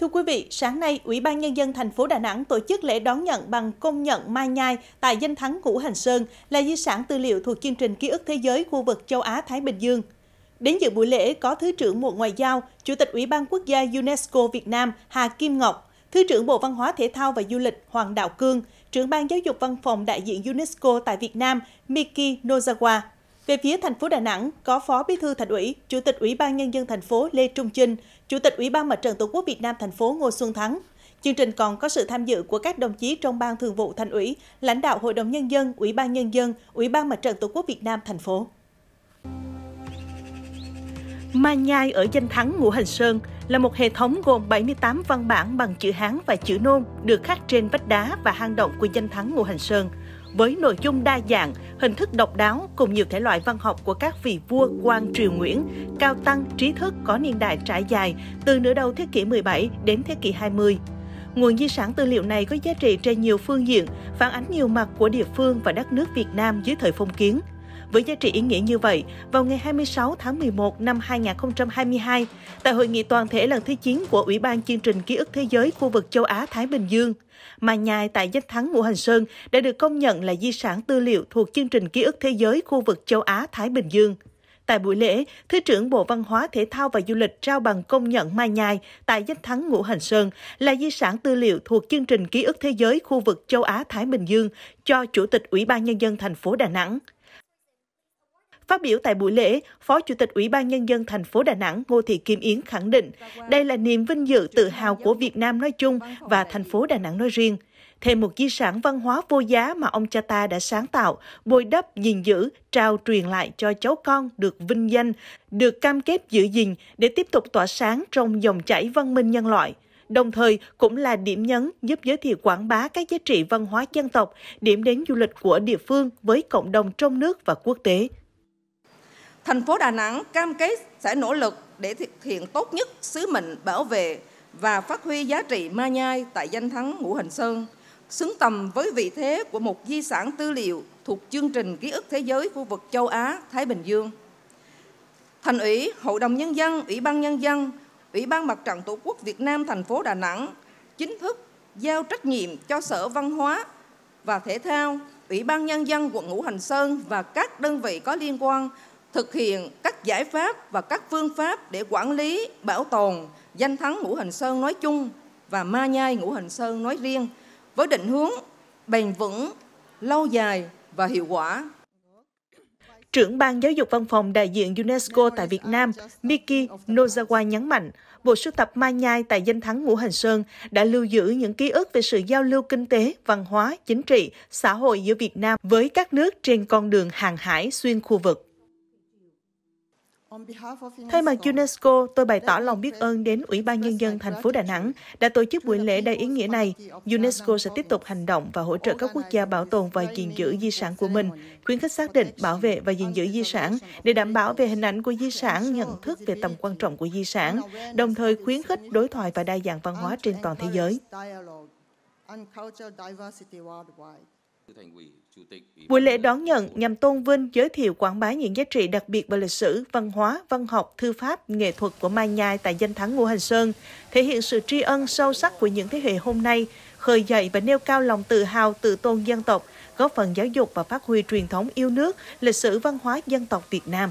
Thưa quý vị, sáng nay, Ủy ban Nhân dân thành phố Đà Nẵng tổ chức lễ đón nhận bằng công nhận Mai Nhai tại danh thắng Củ Hành Sơn là di sản tư liệu thuộc chương trình Ký ức Thế giới khu vực châu Á-Thái Bình Dương. Đến dự buổi lễ có Thứ trưởng Bộ Ngoại giao, Chủ tịch Ủy ban Quốc gia UNESCO Việt Nam Hà Kim Ngọc, Thứ trưởng Bộ Văn hóa Thể thao và Du lịch Hoàng Đạo Cương, trưởng ban giáo dục văn phòng đại diện UNESCO tại Việt Nam Miki Nozawa. Về phía thành phố Đà Nẵng, có Phó Bí thư Thành ủy, Chủ tịch Ủy ban nhân dân thành phố Lê Trung Trinh, Chủ tịch Ủy ban Mặt trận Tổ quốc Việt Nam thành phố Ngô Xuân Thắng. Chương trình còn có sự tham dự của các đồng chí trong Ban Thường vụ Thành ủy, lãnh đạo Hội đồng nhân dân, Ủy ban nhân dân, Ủy ban Mặt trận Tổ quốc Việt Nam thành phố. Ma Nhai ở danh thắng Ngũ Hành Sơn là một hệ thống gồm 78 văn bản bằng chữ Hán và chữ Nôm được khắc trên vách đá và hang động của danh thắng Ngũ Hành Sơn với nội dung đa dạng hình thức độc đáo cùng nhiều thể loại văn học của các vị vua quan triều Nguyễn, cao tăng trí thức có niên đại trải dài từ nửa đầu thế kỷ 17 đến thế kỷ 20. Nguồn di sản tư liệu này có giá trị trên nhiều phương diện, phản ánh nhiều mặt của địa phương và đất nước Việt Nam dưới thời phong kiến – với giá trị ý nghĩa như vậy vào ngày 26 tháng 11 năm 2022 tại hội nghị toàn thể lần thứ 9 của Ủy ban chương trình ký ức thế giới khu vực châu Á Thái Bình Dương. Mà nhai tại danh thắng Ngũ Hành Sơn đã được công nhận là di sản tư liệu thuộc chương trình ký ức thế giới khu vực châu Á Thái Bình Dương. Tại buổi lễ, Thứ trưởng Bộ Văn hóa, Thể thao và Du lịch trao bằng công nhận Mai Nhai tại danh thắng Ngũ Hành Sơn là di sản tư liệu thuộc chương trình ký ức thế giới khu vực châu Á-Thái Bình Dương cho Chủ tịch Ủy ban Nhân dân thành phố Đà Nẵng. Phát biểu tại buổi lễ, Phó Chủ tịch Ủy ban Nhân dân thành phố Đà Nẵng Ngô Thị Kim Yến khẳng định đây là niềm vinh dự tự hào của Việt Nam nói chung và thành phố Đà Nẵng nói riêng. Thêm một di sản văn hóa vô giá mà ông cha ta đã sáng tạo, bồi đắp, gìn giữ, trao truyền lại cho cháu con được vinh danh, được cam kết giữ gìn để tiếp tục tỏa sáng trong dòng chảy văn minh nhân loại đồng thời cũng là điểm nhấn giúp giới thiệu quảng bá các giá trị văn hóa dân tộc, điểm đến du lịch của địa phương với cộng đồng trong nước và quốc tế. Thành phố Đà Nẵng cam kết sẽ nỗ lực để thực hiện tốt nhất sứ mệnh bảo vệ và phát huy giá trị ma nhai tại danh thắng Ngũ Hành Sơn, xứng tầm với vị thế của một di sản tư liệu thuộc chương trình ký ức thế giới khu vực châu Á Thái Bình Dương. Thành ủy, Hội đồng nhân dân, Ủy ban nhân dân, Ủy ban Mặt trận Tổ quốc Việt Nam thành phố Đà Nẵng chính thức giao trách nhiệm cho Sở Văn hóa và Thể thao, Ủy ban nhân dân quận Ngũ Hành Sơn và các đơn vị có liên quan thực hiện các giải pháp và các phương pháp để quản lý, bảo tồn danh thắng Ngũ Hành Sơn nói chung và ma nhai Ngũ Hành Sơn nói riêng với định hướng bền vững, lâu dài và hiệu quả. Trưởng ban Giáo dục Văn phòng đại diện UNESCO tại Việt Nam, Miki Nozawa nhấn mạnh, bộ sưu tập Ma Nhai tại danh thắng Ngũ Hành Sơn đã lưu giữ những ký ức về sự giao lưu kinh tế, văn hóa, chính trị, xã hội giữa Việt Nam với các nước trên con đường hàng hải xuyên khu vực. Thay mặt UNESCO, tôi bày tỏ lòng biết ơn đến Ủy ban Nhân dân thành phố Đà Nẵng đã tổ chức buổi lễ đầy ý nghĩa này. UNESCO sẽ tiếp tục hành động và hỗ trợ các quốc gia bảo tồn và gìn giữ di sản của mình, khuyến khích xác định, bảo vệ và gìn giữ di sản để đảm bảo về hình ảnh của di sản, nhận thức về tầm quan trọng của di sản, đồng thời khuyến khích đối thoại và đa dạng văn hóa trên toàn thế giới. Buổi lễ đón nhận nhằm tôn vinh, giới thiệu quảng bá những giá trị đặc biệt về lịch sử, văn hóa, văn học, thư pháp, nghệ thuật của Mai Nhai tại danh thắng Ngô Hành Sơn, thể hiện sự tri ân sâu sắc của những thế hệ hôm nay, khơi dậy và nêu cao lòng tự hào, tự tôn dân tộc, góp phần giáo dục và phát huy truyền thống yêu nước, lịch sử văn hóa dân tộc Việt Nam.